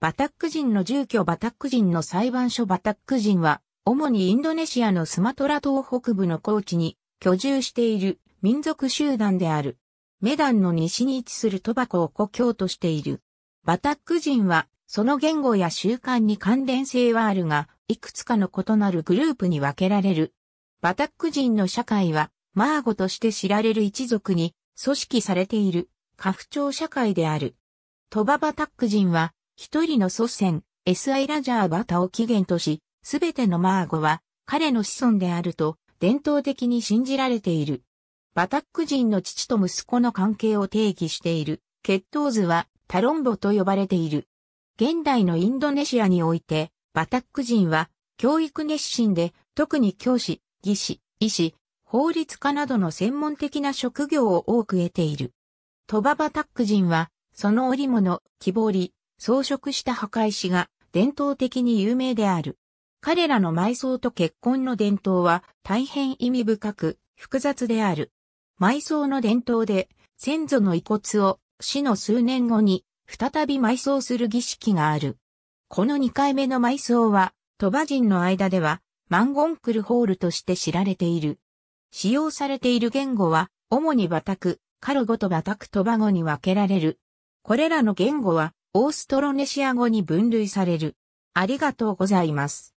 バタック人の住居バタック人の裁判所バタック人は、主にインドネシアのスマトラ島北部の高地に居住している民族集団である。メダンの西に位置するトバコを故郷としている。バタック人は、その言語や習慣に関連性はあるが、いくつかの異なるグループに分けられる。バタック人の社会は、マーゴとして知られる一族に組織されている、家父長社会である。トババタック人は、一人の祖先、S.I. ラジャーバタを起源とし、すべてのマーゴは彼の子孫であると伝統的に信じられている。バタック人の父と息子の関係を定義している血統図はタロンボと呼ばれている。現代のインドネシアにおいて、バタック人は教育熱心で特に教師、技師、医師、法律家などの専門的な職業を多く得ている。トババタック人は、その織物、木彫り、装飾した墓石が伝統的に有名である。彼らの埋葬と結婚の伝統は大変意味深く複雑である。埋葬の伝統で先祖の遺骨を死の数年後に再び埋葬する儀式がある。この2回目の埋葬は鳥羽人の間ではマンゴンクルホールとして知られている。使用されている言語は主にバタク、カルゴとバタク鳥羽語に分けられる。これらの言語はオーストロネシア語に分類される。ありがとうございます。